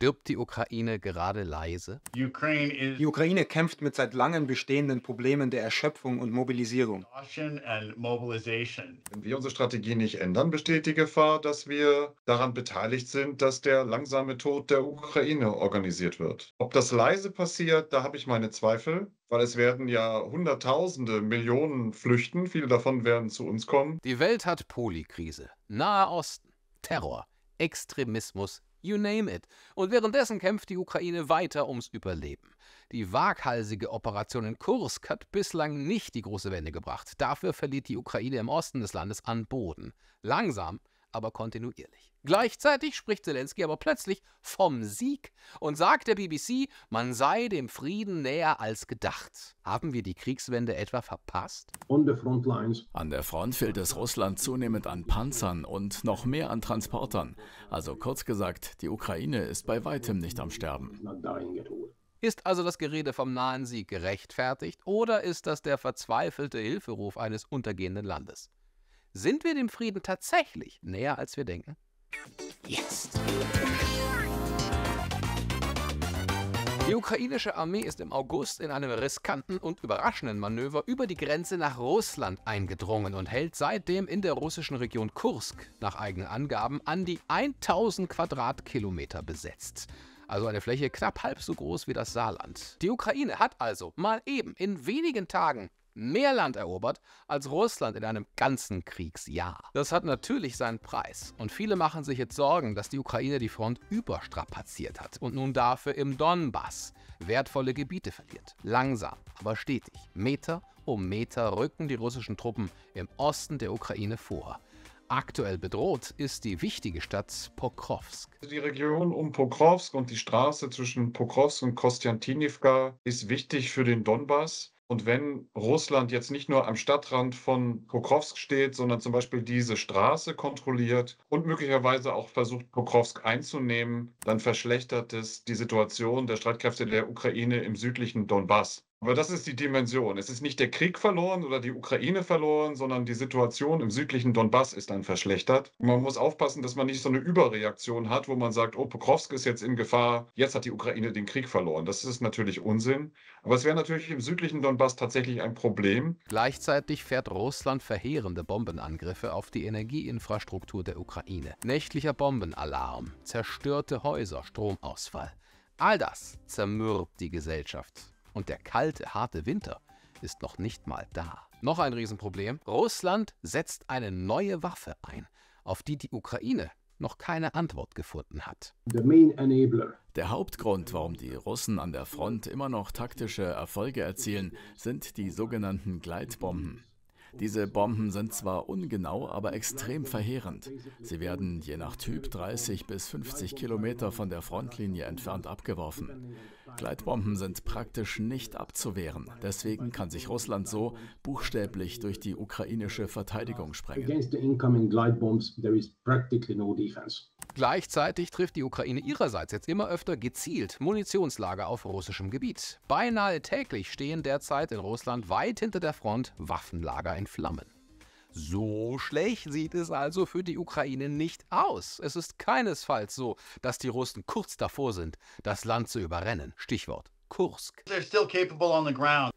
Stirbt die Ukraine gerade leise? Die Ukraine kämpft mit seit langem bestehenden Problemen der Erschöpfung und Mobilisierung. Wenn wir unsere Strategie nicht ändern, besteht die Gefahr, dass wir daran beteiligt sind, dass der langsame Tod der Ukraine organisiert wird. Ob das leise passiert, da habe ich meine Zweifel weil es werden ja Hunderttausende, Millionen flüchten, viele davon werden zu uns kommen. Die Welt hat Polikrise, Nahe Osten, Terror, Extremismus, You name it. Und währenddessen kämpft die Ukraine weiter ums Überleben. Die waghalsige Operation in Kursk hat bislang nicht die große Wende gebracht. Dafür verliert die Ukraine im Osten des Landes an Boden. Langsam aber kontinuierlich. Gleichzeitig spricht Zelensky aber plötzlich vom Sieg und sagt der BBC, man sei dem Frieden näher als gedacht. Haben wir die Kriegswende etwa verpasst? An der Front fehlt es Russland zunehmend an Panzern und noch mehr an Transportern. Also kurz gesagt, die Ukraine ist bei weitem nicht am Sterben. Ist also das Gerede vom nahen Sieg gerechtfertigt oder ist das der verzweifelte Hilferuf eines untergehenden Landes? Sind wir dem Frieden tatsächlich näher, als wir denken? Jetzt! Die ukrainische Armee ist im August in einem riskanten und überraschenden Manöver über die Grenze nach Russland eingedrungen und hält seitdem in der russischen Region Kursk nach eigenen Angaben an die 1000 Quadratkilometer besetzt. Also eine Fläche knapp halb so groß wie das Saarland. Die Ukraine hat also mal eben in wenigen Tagen mehr Land erobert als Russland in einem ganzen Kriegsjahr. Das hat natürlich seinen Preis und viele machen sich jetzt Sorgen, dass die Ukraine die Front überstrapaziert hat und nun dafür im Donbass wertvolle Gebiete verliert. Langsam, aber stetig, Meter um Meter rücken die russischen Truppen im Osten der Ukraine vor. Aktuell bedroht ist die wichtige Stadt Pokrovsk. Die Region um Pokrovsk und die Straße zwischen Pokrovsk und Kostjantinivka ist wichtig für den Donbass. Und wenn Russland jetzt nicht nur am Stadtrand von Pokrovsk steht, sondern zum Beispiel diese Straße kontrolliert und möglicherweise auch versucht, Pokrovsk einzunehmen, dann verschlechtert es die Situation der Streitkräfte der Ukraine im südlichen Donbass. Aber das ist die Dimension. Es ist nicht der Krieg verloren oder die Ukraine verloren, sondern die Situation im südlichen Donbass ist dann verschlechtert. man muss aufpassen, dass man nicht so eine Überreaktion hat, wo man sagt, oh, Pokrovsk ist jetzt in Gefahr, jetzt hat die Ukraine den Krieg verloren. Das ist natürlich Unsinn. Aber es wäre natürlich im südlichen Donbass tatsächlich ein Problem. Gleichzeitig fährt Russland verheerende Bombenangriffe auf die Energieinfrastruktur der Ukraine. Nächtlicher Bombenalarm, zerstörte Häuser, Stromausfall. All das zermürbt die Gesellschaft. Und der kalte, harte Winter ist noch nicht mal da. Noch ein Riesenproblem. Russland setzt eine neue Waffe ein, auf die die Ukraine noch keine Antwort gefunden hat. Der Hauptgrund, warum die Russen an der Front immer noch taktische Erfolge erzielen, sind die sogenannten Gleitbomben. Diese Bomben sind zwar ungenau, aber extrem verheerend. Sie werden je nach Typ 30 bis 50 Kilometer von der Frontlinie entfernt abgeworfen. Gleitbomben sind praktisch nicht abzuwehren. Deswegen kann sich Russland so buchstäblich durch die ukrainische Verteidigung sprengen. Gleichzeitig trifft die Ukraine ihrerseits jetzt immer öfter gezielt Munitionslager auf russischem Gebiet. Beinahe täglich stehen derzeit in Russland weit hinter der Front Waffenlager in Flammen. So schlecht sieht es also für die Ukraine nicht aus. Es ist keinesfalls so, dass die Russen kurz davor sind, das Land zu überrennen. Stichwort Kursk.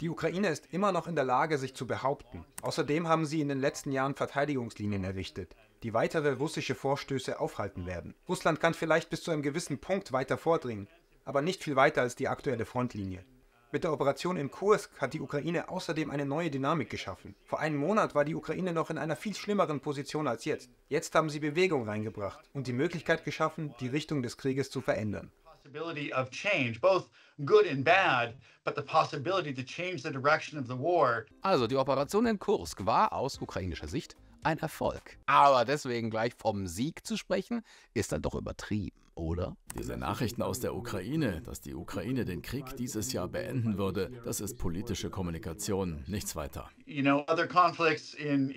Die Ukraine ist immer noch in der Lage, sich zu behaupten. Außerdem haben sie in den letzten Jahren Verteidigungslinien errichtet, die weitere russische Vorstöße aufhalten werden. Russland kann vielleicht bis zu einem gewissen Punkt weiter vordringen, aber nicht viel weiter als die aktuelle Frontlinie. Mit der Operation in Kursk hat die Ukraine außerdem eine neue Dynamik geschaffen. Vor einem Monat war die Ukraine noch in einer viel schlimmeren Position als jetzt. Jetzt haben sie Bewegung reingebracht und die Möglichkeit geschaffen, die Richtung des Krieges zu verändern. Also die Operation in Kursk war aus ukrainischer Sicht ein Erfolg. Aber deswegen gleich vom Sieg zu sprechen, ist dann doch übertrieben, oder? Diese Nachrichten aus der Ukraine, dass die Ukraine den Krieg dieses Jahr beenden würde, das ist politische Kommunikation, nichts weiter. Uh,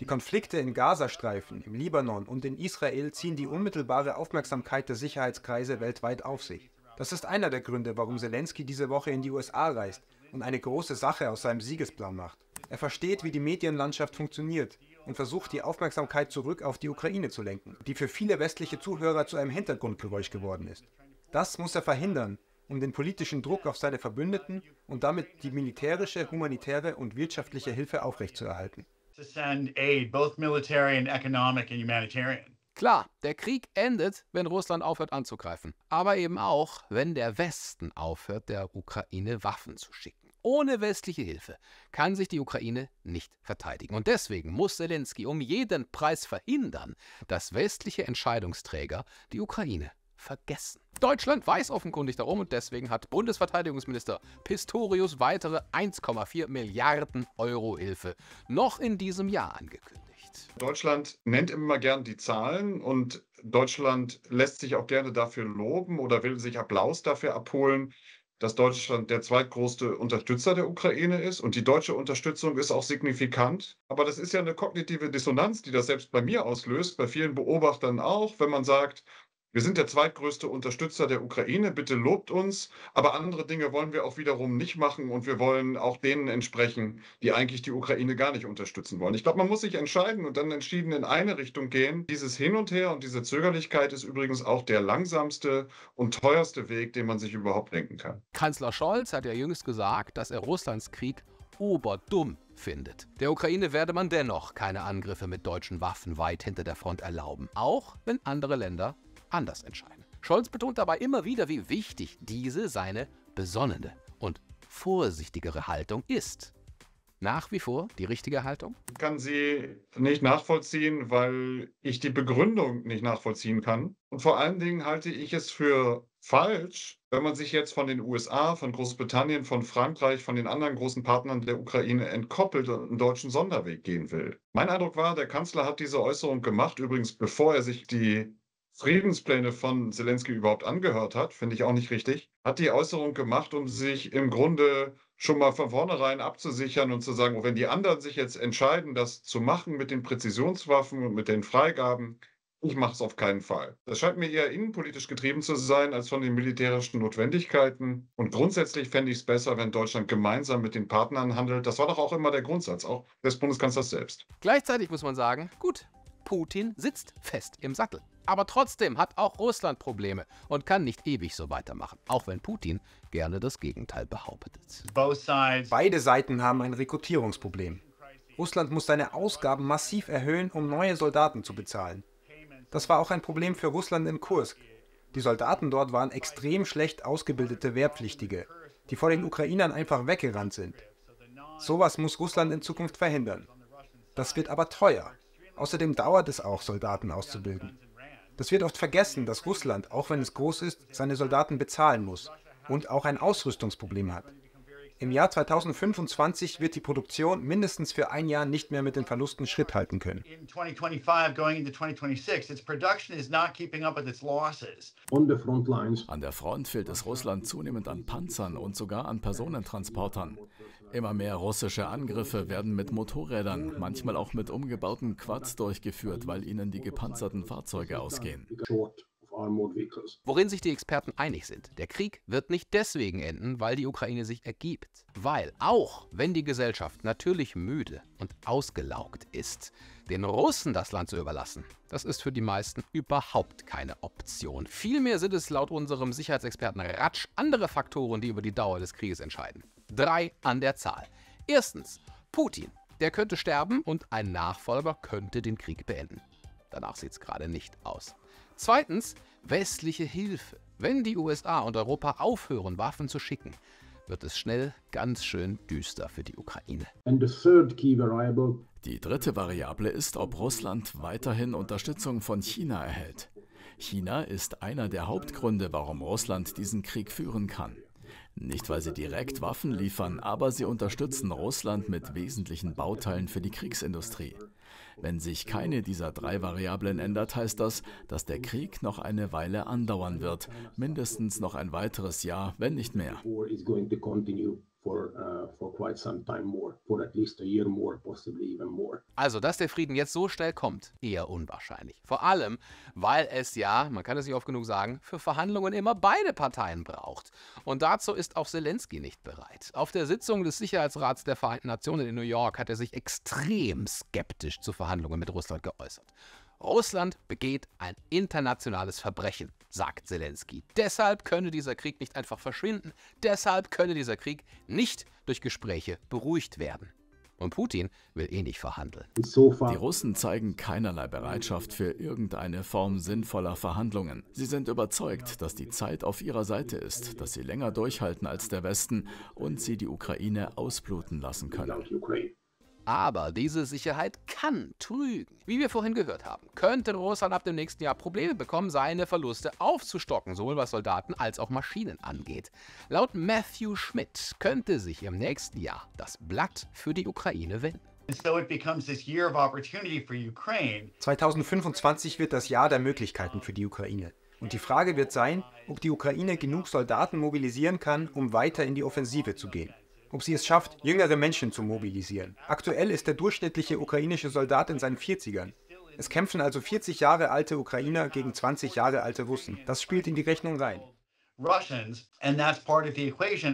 die Konflikte in Gazastreifen, im Libanon und in Israel ziehen die unmittelbare Aufmerksamkeit der Sicherheitskreise weltweit auf sich. Das ist einer der Gründe, warum Zelensky diese Woche in die USA reist und eine große Sache aus seinem Siegesplan macht. Er versteht, wie die Medienlandschaft funktioniert und versucht, die Aufmerksamkeit zurück auf die Ukraine zu lenken, die für viele westliche Zuhörer zu einem Hintergrundgeräusch geworden ist. Das muss er verhindern, um den politischen Druck auf seine Verbündeten und damit die militärische, humanitäre und wirtschaftliche Hilfe aufrechtzuerhalten. Klar, der Krieg endet, wenn Russland aufhört anzugreifen, aber eben auch, wenn der Westen aufhört, der Ukraine Waffen zu schicken. Ohne westliche Hilfe kann sich die Ukraine nicht verteidigen. Und deswegen muss Zelensky um jeden Preis verhindern, dass westliche Entscheidungsträger die Ukraine vergessen. Deutschland weiß offenkundig darum und deswegen hat Bundesverteidigungsminister Pistorius weitere 1,4 Milliarden Euro Hilfe noch in diesem Jahr angekündigt. Deutschland nennt immer gern die Zahlen und Deutschland lässt sich auch gerne dafür loben oder will sich Applaus dafür abholen dass Deutschland der zweitgrößte Unterstützer der Ukraine ist und die deutsche Unterstützung ist auch signifikant. Aber das ist ja eine kognitive Dissonanz, die das selbst bei mir auslöst, bei vielen Beobachtern auch, wenn man sagt, wir sind der zweitgrößte Unterstützer der Ukraine. Bitte lobt uns. Aber andere Dinge wollen wir auch wiederum nicht machen. Und wir wollen auch denen entsprechen, die eigentlich die Ukraine gar nicht unterstützen wollen. Ich glaube, man muss sich entscheiden und dann entschieden in eine Richtung gehen. Dieses Hin und Her und diese Zögerlichkeit ist übrigens auch der langsamste und teuerste Weg, den man sich überhaupt denken kann. Kanzler Scholz hat ja jüngst gesagt, dass er Russlands Krieg oberdumm findet. Der Ukraine werde man dennoch keine Angriffe mit deutschen Waffen weit hinter der Front erlauben, auch wenn andere Länder anders entscheiden. Scholz betont dabei immer wieder, wie wichtig diese seine besonnene und vorsichtigere Haltung ist. Nach wie vor die richtige Haltung? Ich kann sie nicht nachvollziehen, weil ich die Begründung nicht nachvollziehen kann. Und vor allen Dingen halte ich es für falsch, wenn man sich jetzt von den USA, von Großbritannien, von Frankreich, von den anderen großen Partnern der Ukraine entkoppelt und einen deutschen Sonderweg gehen will. Mein Eindruck war, der Kanzler hat diese Äußerung gemacht, übrigens bevor er sich die Friedenspläne von Zelensky überhaupt angehört hat, finde ich auch nicht richtig, hat die Äußerung gemacht, um sich im Grunde schon mal von vornherein abzusichern und zu sagen, oh, wenn die anderen sich jetzt entscheiden, das zu machen mit den Präzisionswaffen und mit den Freigaben, ich mache es auf keinen Fall. Das scheint mir eher innenpolitisch getrieben zu sein, als von den militärischen Notwendigkeiten. Und grundsätzlich fände ich es besser, wenn Deutschland gemeinsam mit den Partnern handelt. Das war doch auch immer der Grundsatz, auch des Bundeskanzlers selbst. Gleichzeitig muss man sagen, gut, Putin sitzt fest im Sattel. Aber trotzdem hat auch Russland Probleme und kann nicht ewig so weitermachen, auch wenn Putin gerne das Gegenteil behauptet. Beide Seiten haben ein Rekrutierungsproblem. Russland muss seine Ausgaben massiv erhöhen, um neue Soldaten zu bezahlen. Das war auch ein Problem für Russland in Kursk. Die Soldaten dort waren extrem schlecht ausgebildete Wehrpflichtige, die vor den Ukrainern einfach weggerannt sind. Sowas muss Russland in Zukunft verhindern. Das wird aber teuer. Außerdem dauert es auch, Soldaten auszubilden. Das wird oft vergessen, dass Russland, auch wenn es groß ist, seine Soldaten bezahlen muss und auch ein Ausrüstungsproblem hat. Im Jahr 2025 wird die Produktion mindestens für ein Jahr nicht mehr mit den Verlusten Schritt halten können. An der Front fehlt es Russland zunehmend an Panzern und sogar an Personentransportern. Immer mehr russische Angriffe werden mit Motorrädern, manchmal auch mit umgebauten Quads durchgeführt, weil ihnen die gepanzerten Fahrzeuge ausgehen. Worin sich die Experten einig sind, der Krieg wird nicht deswegen enden, weil die Ukraine sich ergibt. Weil auch wenn die Gesellschaft natürlich müde und ausgelaugt ist, den Russen das Land zu überlassen, das ist für die meisten überhaupt keine Option. Vielmehr sind es laut unserem Sicherheitsexperten Ratsch andere Faktoren, die über die Dauer des Krieges entscheiden. Drei an der Zahl. Erstens, Putin. Der könnte sterben und ein Nachfolger könnte den Krieg beenden. Danach sieht es gerade nicht aus. Zweitens, Westliche Hilfe. Wenn die USA und Europa aufhören, Waffen zu schicken, wird es schnell ganz schön düster für die Ukraine. Die dritte Variable ist, ob Russland weiterhin Unterstützung von China erhält. China ist einer der Hauptgründe, warum Russland diesen Krieg führen kann. Nicht, weil sie direkt Waffen liefern, aber sie unterstützen Russland mit wesentlichen Bauteilen für die Kriegsindustrie. Wenn sich keine dieser drei Variablen ändert, heißt das, dass der Krieg noch eine Weile andauern wird, mindestens noch ein weiteres Jahr, wenn nicht mehr for, uh, for quite some time more, for at least a year more, possibly even more. Also, dass der Frieden jetzt so schnell kommt, eher unwahrscheinlich. Vor allem, weil es ja, man kann es nicht oft genug sagen, für Verhandlungen immer beide Parteien braucht. Und dazu ist auch Zelensky nicht bereit. Auf der Sitzung des Sicherheitsrats der Vereinten Nationen in New York hat er sich extrem skeptisch zu Verhandlungen mit Russland geäußert. Russland begeht ein internationales Verbrechen, sagt Zelensky. Deshalb könne dieser Krieg nicht einfach verschwinden, deshalb könne dieser Krieg nicht durch Gespräche beruhigt werden. Und Putin will eh nicht verhandeln. Die Russen zeigen keinerlei Bereitschaft für irgendeine Form sinnvoller Verhandlungen. Sie sind überzeugt, dass die Zeit auf ihrer Seite ist, dass sie länger durchhalten als der Westen und sie die Ukraine ausbluten lassen können. Aber diese Sicherheit kann trügen. Wie wir vorhin gehört haben, könnte Russland ab dem nächsten Jahr Probleme bekommen, seine Verluste aufzustocken, sowohl was Soldaten als auch Maschinen angeht. Laut Matthew Schmidt könnte sich im nächsten Jahr das Blatt für die Ukraine wenden. 2025 wird das Jahr der Möglichkeiten für die Ukraine. Und die Frage wird sein, ob die Ukraine genug Soldaten mobilisieren kann, um weiter in die Offensive zu gehen ob sie es schafft, jüngere Menschen zu mobilisieren. Aktuell ist der durchschnittliche ukrainische Soldat in seinen 40ern. Es kämpfen also 40 Jahre alte Ukrainer gegen 20 Jahre alte Russen. Das spielt in die Rechnung rein.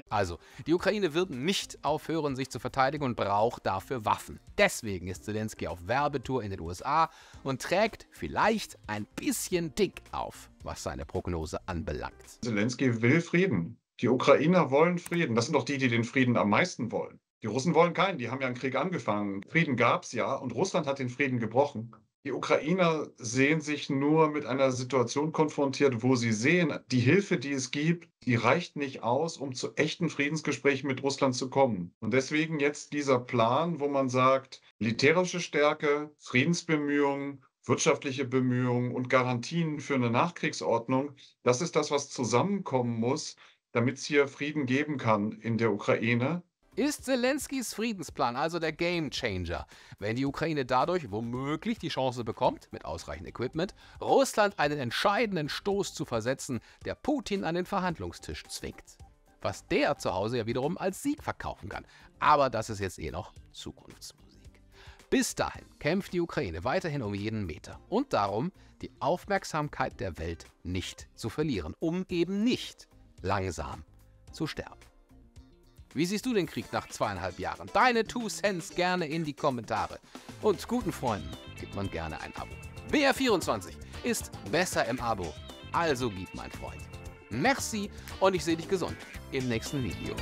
Also, die Ukraine wird nicht aufhören, sich zu verteidigen und braucht dafür Waffen. Deswegen ist Zelensky auf Werbetour in den USA und trägt vielleicht ein bisschen dick auf, was seine Prognose anbelangt. Zelensky will Frieden. Die Ukrainer wollen Frieden. Das sind doch die, die den Frieden am meisten wollen. Die Russen wollen keinen. Die haben ja einen Krieg angefangen. Frieden gab es ja und Russland hat den Frieden gebrochen. Die Ukrainer sehen sich nur mit einer Situation konfrontiert, wo sie sehen, die Hilfe, die es gibt, die reicht nicht aus, um zu echten Friedensgesprächen mit Russland zu kommen. Und deswegen jetzt dieser Plan, wo man sagt, militärische Stärke, Friedensbemühungen, wirtschaftliche Bemühungen und Garantien für eine Nachkriegsordnung, das ist das, was zusammenkommen muss, damit es hier Frieden geben kann in der Ukraine? Ist Zelenskys Friedensplan also der Game Changer, wenn die Ukraine dadurch womöglich die Chance bekommt, mit ausreichend Equipment, Russland einen entscheidenden Stoß zu versetzen, der Putin an den Verhandlungstisch zwingt? Was der zu Hause ja wiederum als Sieg verkaufen kann. Aber das ist jetzt eh noch Zukunftsmusik. Bis dahin kämpft die Ukraine weiterhin um jeden Meter und darum, die Aufmerksamkeit der Welt nicht zu verlieren, um eben nicht langsam zu sterben. Wie siehst du den Krieg nach zweieinhalb Jahren? Deine Two Cents gerne in die Kommentare. Und guten Freunden gibt man gerne ein Abo. BR24 ist besser im Abo, also gib mein Freund. Merci und ich sehe dich gesund im nächsten Video.